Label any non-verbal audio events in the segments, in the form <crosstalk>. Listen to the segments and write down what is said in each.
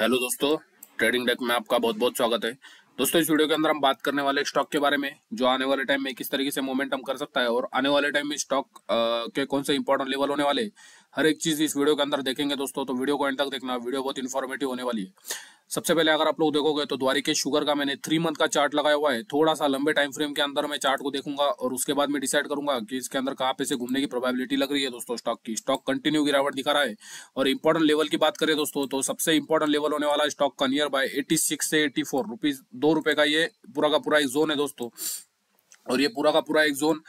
hello दोस्तों trading deck में आपका बहुत बहुत स्वागत है दोस्तों इस वीडियो के अंदर हम बात करने वाले स्टॉक के बारे में जो आने वाले टाइम में किस तरीके से मोमेंटम कर सकता है और आने वाले टाइम में स्टॉक के कौन से इंपॉर्टेंट लेवल होने वाले हर एक चीज इस वीडियो के अंदर देखेंगे दोस्तों तो वीडियो को एंड तक देखना वीडियो बहुत इन्फॉर्मेटिव होने वाली है सबसे पहले अगर आप लोग देखोगे तो के शुगर का मैंने थ्री मंथ का चार्ट लगाया हुआ है थोड़ा सा लंबे टाइम फ्रेम के अंदर मैं चार्ट को देखूंगा और उसके बाद मैं डिसाइड करूंगा कि इसके अंदर कहाँ पे से घूमने की प्रोबेबिलिटी लग रही है दोस्तों स्टॉक की स्टॉक कंटिन्यू गिरावट दिखा रहा है और इंपॉर्टेंट लेवल की बात करें दोस्तों तो सबसे इंपॉर्टेंट लेवल होने वाला स्टॉक का नियर बाय सिक्स से एटी फोर दो रुपए का ये पूरा का पूरा एक जोन है दोस्तों और ये पूरा का पूरा एक जोन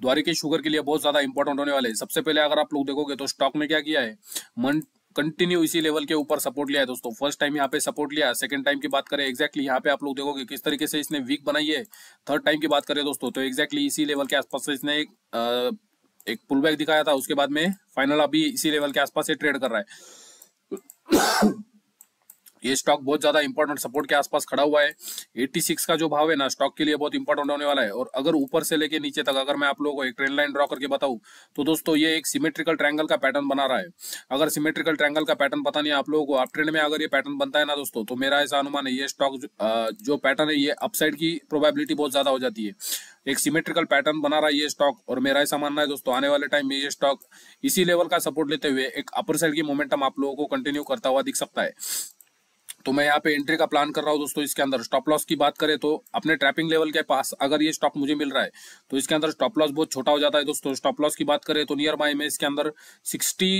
द्वारिकेश शुगर के लिए बहुत ज्यादा इंपॉर्टेंट होने वाले हैं सबसे पहले अगर आप लोग देखोगे तो स्टॉक ने क्या किया है मंथ कंटिन्यू इसी लेवल के ऊपर सपोर्ट लिया है दोस्तों फर्स्ट टाइम यहाँ पे सपोर्ट लिया सेकंड टाइम की बात करें एक्जैक्टली यहाँ पे आप लोग देखोगे किस तरीके से इसने वीक बनाई है थर्ड टाइम की बात करें दोस्तों तो एक्जैक्टली इसी लेवल के आसपास से इसने एक, एक पुल बैक दिखाया था उसके बाद में फाइनल अभी इसी लेवल के आसपास से ट्रेड कर रहा है ये स्टॉक बहुत ज्यादा इंपॉर्टेंट सपोर्ट के आसपास खड़ा हुआ है 86 का जो भाव है ना स्टॉक के लिए बहुत इंपॉर्टेंट होने वाला है और अगर ऊपर से लेके नीचे तक अगर मैं आप लोगों को एक ट्रेंड लाइन ड्रॉ करके बताऊं तो दोस्तों ये एक सिमेट्रिकल ट्रैंगल का पैटर्न बना रहा है अगर सिमेट्रिकल ट्रैंगल का पैटर्न पता नहीं आप लोगों को अप ट्रेंड में अगर ये पैटर्न बनता है ना दोस्तों तो मेरा ऐसा अनुमान है ये स्टॉक जो पैटर्न है ये अपसाइड की प्रोबेबिलिटी बहुत ज्यादा हो जाती है एक सिमेट्रिकल पैटर्न बना रहा है ये स्टॉक और मेरा ऐसा मानना है दोस्तों आने वाले टाइम में ये स्टॉक इसी लेवल का सपोर्ट लेते हुए एक अपर साइड की मोमेंटम आप लोगों को कंटिन्यू करता हुआ दिख सकता है तो मैं यहाँ पे एंट्री का प्लान कर रहा हूँ दोस्तों इसके अंदर स्टॉप लॉस की बात करें तो अपने ट्रैपिंग लेवल के पास अगर ये स्टॉक मुझे मिल रहा है तो इसके अंदर स्टॉप लॉस बहुत छोटा हो जाता है दोस्तों स्टॉप लॉस की बात करें तो नियर बाय में इसके अंदर सिक्सटी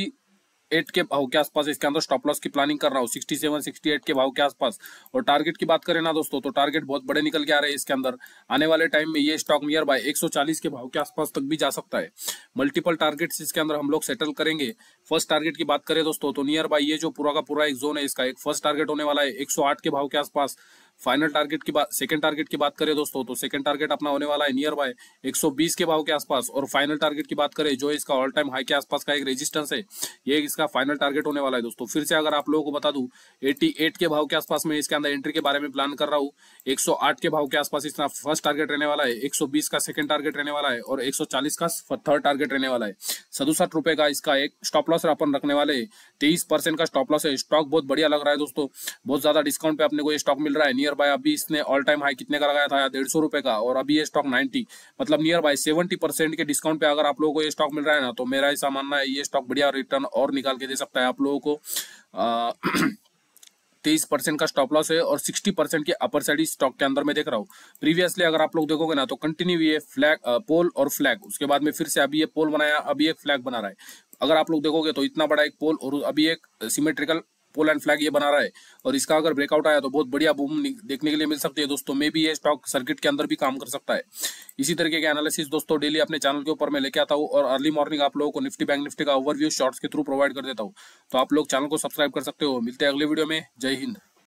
एट के भाव के आसपास इसके अंदर स्टॉप लॉस की प्लानिंग कर रहा हूँ सिक्सटी सेवन सिक्सटी एट के भाव के आसपास और टारगेट की बात करें ना दोस्तों तो टारगेट बहुत बड़े निकल के आ रहे हैं इसके अंदर आने वाले टाइम में ये स्टॉक नियर बाय चालीस के भाव के आसपास तक भी जा सकता है मल्टीपल टारगेट्स इसके अंदर हम लोग सेटल करेंगे फर्स्ट टारगेट की बात करें दोस्तों तो नियर बाय ये जो पूरा का पूरा एक जोन है इसका एक फर्स्ट टारगेट होने वाला है एक के भाव के आसपास फाइनल टारगेट की बात सेकंड टारगेट की बात करें दोस्तों तो सेकंड टारगेट अपना होने वाला है नियर बाय 120 के भाव के आसपास और फाइनल टारगेट की बात करें जो इसका ऑल टाइम हाई के आसपास का एक रेजिस्टेंस है ये इसका फाइनल टारगेट होने वाला है दोस्तों फिर से अगर आप लोगों को बता दू एटी के भाव के आसपास में इसके अंदर एंट्री के बारे में प्लान कर रहा हूँ एक के भाव के आसपास इसका फर्स्ट टारगेट रहने वाला है एक का सेकंड टारगेट रहने वाला है और एक का थर्ड टारगेट रहने वाला है सदुसठ रुपए का इसका एक स्टॉप लॉस अपन रखने वाले तेईस परसेंट का स्टॉप लॉस है स्टॉक बहुत बढ़िया लग रहा है दोस्तों बहुत ज्यादा डिस्काउंट पे अपने को ये स्टॉक मिल रहा है नियर बाय अभी इसने ऑल टाइम हाई कितने का लगाया था डेढ़ सौ रुपए का और अभी ये स्टॉक नाइन्टी मतलब नियर बाय सेवेंटी परसेंट के डिस्काउंट पे अगर आप लोगों को ये स्टॉक मिल रहा है ना तो मेरा ऐसा मानना है ये स्टॉक बढ़िया रिटर्न और निकाल के दे सकता है आप लोगों को आ, <clears throat> तेईस परसेंट का स्टॉप लॉस है और सिक्सटी परसेंट के अपर साइड स्टॉक के अंदर मैं देख रहा हूँ प्रीवियसली अगर आप लोग देखोगे ना तो कंटिन्यू ये फ्लैग पोल और फ्लैग उसके बाद में फिर से अभी ये पोल बनाया अभी एक फ्लैग बना रहा है अगर आप लोग देखोगे तो इतना बड़ा एक पोल और अभी एक सिमेट्रिकल पोलैंड फ्लैग ये बना रहा है और इसका अगर ब्रेकआउट आया तो बहुत बढ़िया बूम देखने के लिए मिल सकती है दोस्तों मे भी ये स्टॉक सर्किट के अंदर भी काम कर सकता है इसी तरीके के एनालिसिस दोस्तों डेली अपने चैनल के ऊपर मैं लेके आता हूँ और अर्ली मॉर्निंग आप लोगों को निफ्टी बैंक निफ्टी का ओवरव्यू शॉर्ट्स के थ्रू प्रोवाइड कर देता हूँ तो आप लोग चैनल को सब्सक्राइब कर सकते हो मिलते हैं अगले वीडियो में जय हिंद